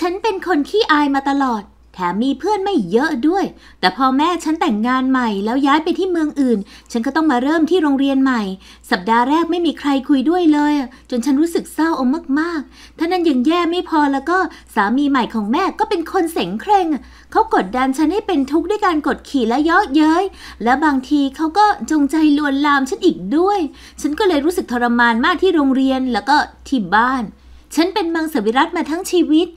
ฉันเป็นคนขี้อายมาตลอด แถมมีเพื่อนไม่เยอะด้วย แต่พอแม่ฉันแต่งงานใหม่แล้วย้ายไปที่เมืองอื่น ฉันก็ต้องมาเริ่มที่โรงเรียนใหม่ สัปดาห์แรกไม่มีใครคุยด้วยเลย จนฉันรู้สึกเศร้าอมมากๆ ท่านั้นยังแย่ไม่พอแล้วก็สามีใหม่ของแม่ก็เป็นคนเสงเคร่งเขากดดันฉันให้เป็นทุกข์ด้วยการกดขี่และยอะเย้ย และบางทีเขาก็จงใจลวนลามฉันอีกด้วย ฉันก็เลยรู้สึกทรมานมากที่โรงเรียนแล้วก็ที่บ้าน ฉันเป็นมังสวิรัตมาทั้งชีวิต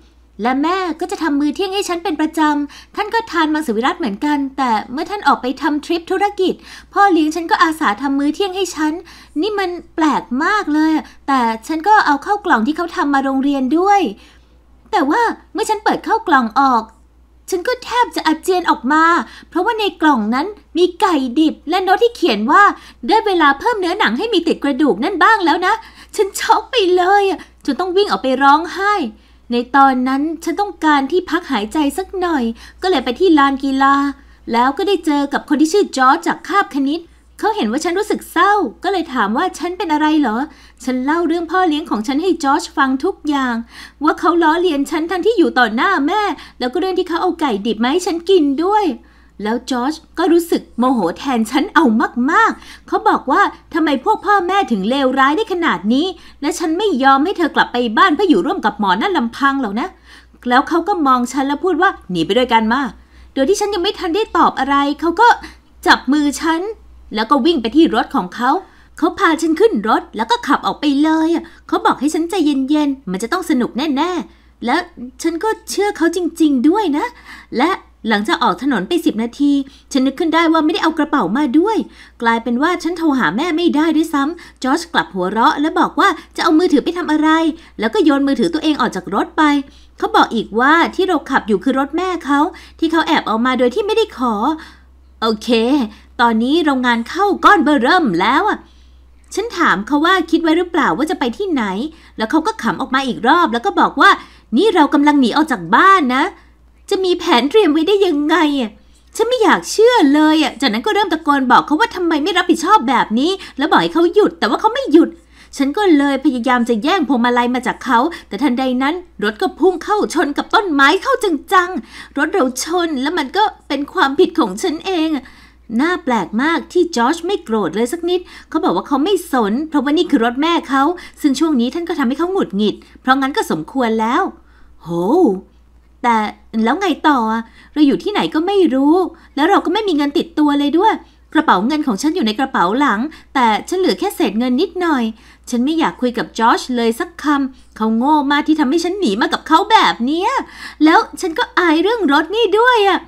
และแม่ก็จะทำมือเที่ยงให้ฉันเป็นประจำ ท่านก็ทานมังสวิรัตเหมือนกัน แต่เมื่อท่านออกไปทำทริปธุรกิจ พ่อเลี้ยงฉันก็อาสาทำมือเที่ยงให้ฉัน นี่มันแปลกมากเลย แต่ฉันก็เอาเข้ากล่องที่เขาทำมาโรงเรียนด้วย แต่ว่าเมื่อฉันเปิดเข้ากล่องออก ฉันก็แทบจะอาเจียนออกมา เพราะว่าในกล่องนั้นมีไก่ดิบ และโน้ตที่เขียนว่าได้เวลาเพิ่มเนื้อหนังให้มีติดกระดูกนั่นบ้างแล้วนะ ฉันช็อกไปเลย จนต้องวิ่งออกไปร้องไห้ในตอนนั้น ฉันต้องการที่พักหายใจสักหน่อย ก็เลยไปที่ลานกีฬา แล้วก็ได้เจอกับคนที่ชื่อจอร์จจากคาบคณิตเขาเห็นว่าฉันรู้สึกเศร้า ก็เลยถามว่าฉันเป็นอะไรเหรอ ฉันเล่าเรื่องพ่อเลี้ยงของฉันให้จอร์จฟังทุกอย่างว่าเขาล้อเลียนฉันทั้งที่อยู่ต่อหน้าแม่ แล้วก็เรื่องที่เขาเอาไก่ดิบมาให้ฉันกินด้วยแล้วจอร์จก็รู้สึกโมโหแทนฉันเอามากๆ เขาบอกว่าทำไมพวกพ่อแม่ถึงเลวร้ายได้ขนาดนี้ และฉันไม่ยอมให้เธอกลับไปบ้านเพื่ออยู่ร่วมกับหมอนั่นลำพังหรอกนะ แล้วเขาก็มองฉันแล้วพูดว่าหนีไปด้วยกันมา โดยที่ฉันยังไม่ทันได้ตอบอะไร เขาก็จับมือฉันแล้วก็วิ่งไปที่รถของเขา เขาพาฉันขึ้นรถแล้วก็ขับออกไปเลยเขาบอกให้ฉันใจเย็นๆ มันจะต้องสนุกแน่ๆ และฉันก็เชื่อเขาจริงๆ ด้วยนะ และหลังจากออกถนนไปสิบนาทีฉันนึกขึ้นได้ว่าไม่ได้เอากระเป๋ามาด้วย กลายเป็นว่าฉันโทรหาแม่ไม่ได้ด้วยซ้ำ จอชกลับหัวเราะ และบอกว่าจะเอามือถือไปทำอะไร แล้วก็โยนมือถือตัวเองออกจากรถไป เขาบอกอีกว่าที่เราขับอยู่คือรถแม่เขา ที่เขาแอบเอามาโดยที่ไม่ได้ขอ โอเค ตอนนี้โรงงานเข้าก้อนเบอร์เริ่มแล้วอะฉันถามเขาว่าคิดไว้หรือเปล่าว่าจะไปที่ไหน แล้วเขาก็ขำออกมาอีกรอบ แล้วก็บอกว่า นี่ เรากำลังหนีออกจากบ้านนะเจะมีแผนเตรียมไว้ได้ยังไงอ่ะ ฉันไม่อยากเชื่อเลยอ่ะจากนั้นก็เริ่มตะโกนบอกเขาว่าทำไมไม่รับผิดชอบแบบนี้ แล้วบอกให้เขาหยุด แต่ว่าเขาไม่หยุด ฉันก็เลยพยายามจะแย่งพวงมาลัยมาจากเขา แต่ทันใดนั้น รถก็พุ่งเข้าชนกับต้นไม้เข้าจังๆ รถเราชนแล้วมันก็เป็นความผิดของฉันเองน่าแปลกมากที่จอชไม่โกรธเลยสักนิด เขาบอกว่าเขาไม่สน เพราะว่านี่คือรถแม่เขา ซึ่งช่วงนี้ท่านก็ทำให้เขาหงุดหงิด เพราะงั้นก็สมควรแล้ว โหแต่แล้วไงต่อ เราอยู่ที่ไหนก็ไม่รู้ แล้วเราก็ไม่มีเงินติดตัวเลยด้วย กระเป๋าเงินของฉันอยู่ในกระเป๋าหลัง แต่ฉันเหลือแค่เศษเงินนิดหน่อย ฉันไม่อยากคุยกับจอชเลยสักคำเขาโง่มากที่ทำให้ฉันหนีมากับเขาแบบนี้แล้วฉันก็อายเรื่องรถนี่ด้วยอ่ะ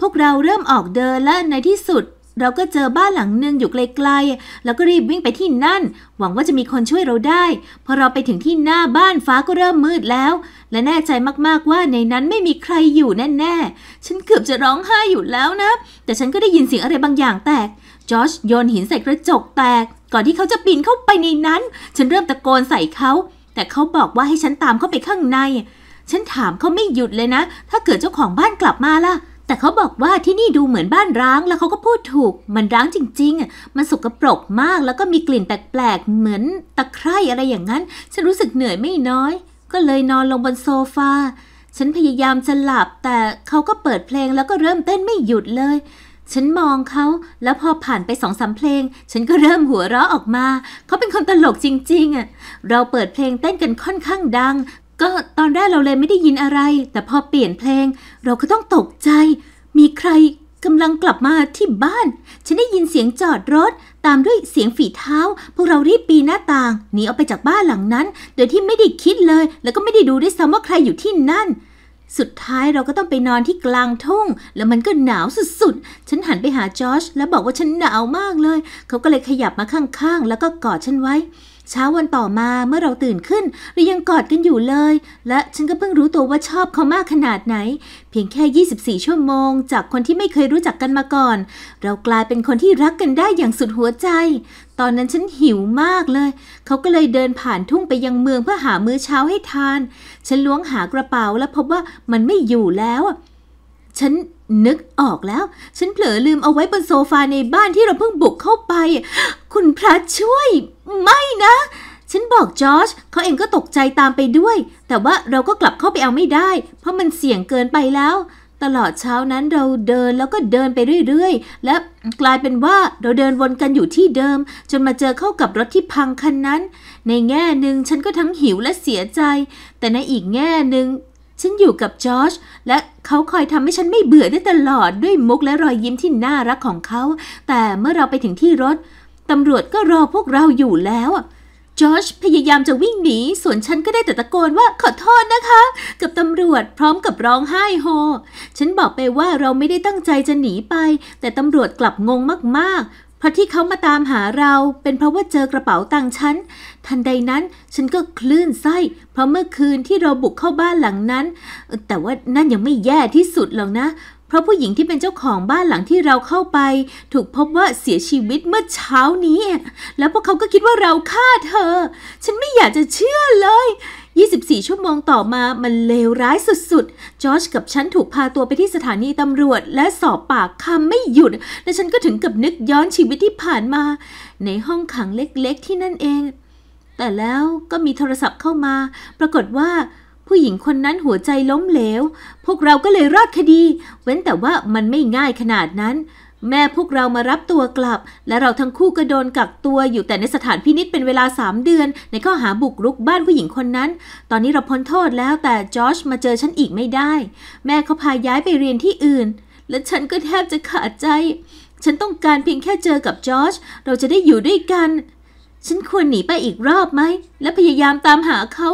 พวกเราเริ่มออกเดินและในที่สุดเราก็เจอบ้านหลังหนึ่งอยู่ไกลๆแล้วก็รีบวิ่งไปที่นั่น หวังว่าจะมีคนช่วยเราได้ พอเราไปถึงที่หน้าบ้านฟ้าก็เริ่มมืดแล้ว และแน่ใจมากๆว่าในนั้นไม่มีใครอยู่แน่ๆ ฉันเกือบจะร้องไห้อยู่แล้วนะ แต่ฉันก็ได้ยินเสียงอะไรบางอย่างแตกจอชโยนหินใส่กระจกแตก ก่อนที่เขาจะปีนเข้าไปในนั้น ฉันเริ่มตะโกนใส่เขา แต่เขาบอกว่าให้ฉันตามเข้าไปข้างใน ฉันถามเขาไม่หยุดเลยนะ ถ้าเกิดเจ้าของบ้านกลับมาล่ะเแต่เขาบอกว่าที่นี่ดูเหมือนบ้านร้างแล้วเขาก็พูดถูก มันร้างจริง ๆ มันสกปรกมากแล้วก็มีกลิ่นแปลก ๆ เหมือนตะไคร่อะไรอย่างนั้น ฉันรู้สึกเหนื่อยไม่น้อย ก็เลยนอนลงบนโซฟา ฉันพยายามจะหลับแต่เขาก็เปิดเพลงแล้วก็เริ่มเต้นไม่หยุดเลย ฉันมองเขาแล้วพอผ่านไปสองสามเพลง ฉันก็เริ่มหัวเราะออกมา เขาเป็นคนตลกจริงๆอ่ะเราเปิดเพลงเต้นกันค่อนข้างดังก็ตอนแรกเราเลยไม่ได้ยินอะไร แต่พอเปลี่ยนเพลงเราก็ต้องตกใจ มีใครกำลังกลับมาที่บ้าน ฉันได้ยินเสียงจอดรถ ตามด้วยเสียงฝีเท้าพวกเรารีบปีนหน้าต่างหนีออกไปจากบ้านหลังนั้น โดยที่ไม่ได้คิดเลย แล้วก็ไม่ได้ดูด้วยซ้ำว่าใครอยู่ที่นั่น สุดท้ายเราก็ต้องไปนอนที่กลางทุ่ง แล้วมันก็หนาวสุดๆฉันหันไปหาจอชแล้วบอกว่าฉันหนาวมากเลย เขาก็เลยขยับมาข้างๆแล้วก็กอดฉันไว้เช้าวันต่อมาเมื่อเราตื่นขึ้น เรายังกอดกันอยู่เลย และฉันก็เพิ่งรู้ตัวว่าชอบเขามากขนาดไหน เพียงแค่ 24 ชั่วโมงจากคนที่ไม่เคยรู้จักกันมาก่อน เรากลายเป็นคนที่รักกันได้อย่างสุดหัวใจ ตอนนั้นฉันหิวมากเลย เขาก็เลยเดินผ่านทุ่งไปยังเมืองเพื่อหามื้อเช้าให้ทาน ฉันล้วงหากระเป๋าและพบว่ามันไม่อยู่แล้ว ฉันนึกออกแล้ว ฉันเผลอลืมเอาไว้บนโซฟาในบ้านที่เราเพิ่งบุกเข้าไป คุณพระช่วยไม่นะ ฉันบอกจอชเขาเองก็ตกใจตามไปด้วย แต่ว่าเราก็กลับเข้าไปเอาไม่ได้ เพราะมันเสี่ยงเกินไปแล้ว ตลอดเช้านั้นเราเดินแล้วก็เดินไปเรื่อยๆ และกลายเป็นว่าเราเดินวนกันอยู่ที่เดิม จนมาเจอเข้ากับรถที่พังคันนั้น ในแง่หนึ่งฉันก็ทั้งหิวและเสียใจ แต่ในอีกแง่หนึ่งฉันอยู่กับจอชและเขาคอยทำให้ฉันไม่เบื่อได้ตลอดด้วยมุกและรอยยิ้มที่น่ารักของเขา แต่เมื่อเราไปถึงที่รถตำรวจก็รอพวกเราอยู่แล้ว จอชพยายามจะวิ่งหนี ส่วนฉันก็ได้แต่ตะโกนว่าขอโทษนะคะกับตำรวจพร้อมกับร้องไห้โฮ ฉันบอกไปว่าเราไม่ได้ตั้งใจจะหนีไป แต่ตำรวจกลับงงมากๆ เพราะที่เขามาตามหาเราเป็นเพราะว่าเจอกระเป๋าตังค์ฉัน ทันใดนั้นฉันก็คลื่นไส้ เพราะ เมื่อคืนที่เราบุกเข้าบ้านหลังนั้น แต่ว่านั่นยังไม่แย่ที่สุดหรอกนะเพราะผู้หญิงที่เป็นเจ้าของบ้านหลังที่เราเข้าไป ถูกพบว่าเสียชีวิตเมื่อเช้านี้ แล้วพวกเขาก็คิดว่าเราฆ่าเธอ ฉันไม่อยากจะเชื่อเลย 24 ชั่วโมงต่อมามันเลวร้ายสุด ๆ จอร์กับฉันถูกพาตัวไปที่สถานีตำรวจและสอบปากคำไม่หยุดและฉันก็ถึงกับนึกย้อนชีวิตที่ผ่านมา ในห้องขังเล็กๆ ที่นั่นเอง แต่แล้วก็มีโทรศัพท์เข้ามา ปรากฏว่าผู้หญิงคนนั้นหัวใจล้มเหลว พวกเราก็เลยรอดคดี เว้นแต่ว่ามันไม่ง่ายขนาดนั้น แม่พวกเรามารับตัวกลับ และเราทั้งคู่ก็โดนกักตัวอยู่แต่ในสถานพินิษเป็นเวลาสามเดือน ในข้อหาบุกรุกบ้านผู้หญิงคนนั้น ตอนนี้เราพ้นโทษแล้วแต่จอชมาเจอฉันอีกไม่ได้ แม่เขาพาย้ายไปเรียนที่อื่น และฉันก็แทบจะขาดใจ ฉันต้องการเพียงแค่เจอกับจอชเราจะได้อยู่ด้วยกัน ฉันควรหนีไปอีกรอบไหม และพยายามตามหาเขา